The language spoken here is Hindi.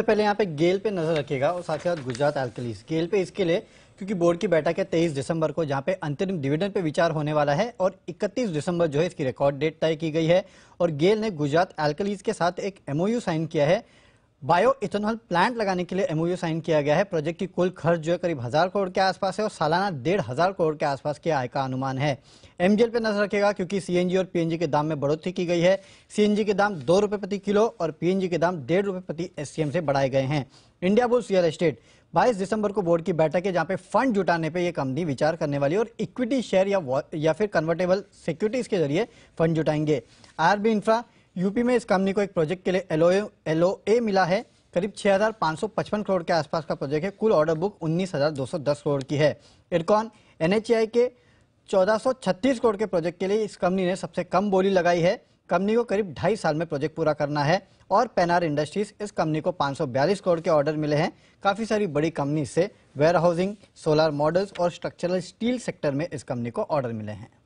पहले यहाँ पे गेल पे नजर रखेगा और साथ ही साथ गुजरात एल्कलीस गेल पे इसके लिए क्योंकि बोर्ड की बैठक है तेईस दिसंबर को जहाँ पे अंतरिम डिविडेंड पे विचार होने वाला है और इकतीस दिसंबर जो है इसकी रिकॉर्ड डेट तय की गई है और गेल ने गुजरात एल्कलीस के साथ एक एमओयू साइन किया है बायो इथेनॉल प्लांट लगाने के लिए एमओयू साइन किया गया है प्रोजेक्ट की कुल खर्च जो है करीब हजार करोड़ के आसपास है और सालाना डेढ़ हजार करोड़ के आसपास की आय का अनुमान है एमजीएल पे नजर रखेगा क्योंकि सीएनजी और पीएनजी के दाम में बढ़ोतरी की गई है सीएनजी के दाम दो रुपए प्रति किलो और पीएनजी के दाम डेढ़ रुपए प्रति एससीएम से बढ़ाए गए हैं इंडिया बुल्स रियल एस्टेट 22 दिसंबर को बोर्ड की बैठक है जहां पे फंड जुटाने पे ये कंपनी विचार करने वाली और इक्विटी शेयर या या फिर कन्वर्टेबल सिक्योरिटीज के जरिए फंड जुटाएंगे आरबी इंफ्रा यूपी में इस कंपनी को एक प्रोजेक्ट के लिए एलओए ए मिला है करीब 6,555 करोड़ के आसपास का प्रोजेक्ट है कुल ऑर्डर बुक 19,210 करोड़ की है इरकॉन एनएचआई के 1436 करोड़ के प्रोजेक्ट के लिए इस कंपनी ने सबसे कम बोली लगाई है कंपनी को करीब ढाई साल में प्रोजेक्ट पूरा करना है और पेनार इंडस्ट्रीज इस कंपनी को बयालीस करोड़ के ऑर्डर मिले हैं काफ़ी सारी बड़ी कंपनी से वेयर हाउसिंग सोलर मॉडल्स और स्ट्रक्चरल स्टील सेक्टर में इस कंपनी को ऑर्डर मिले हैं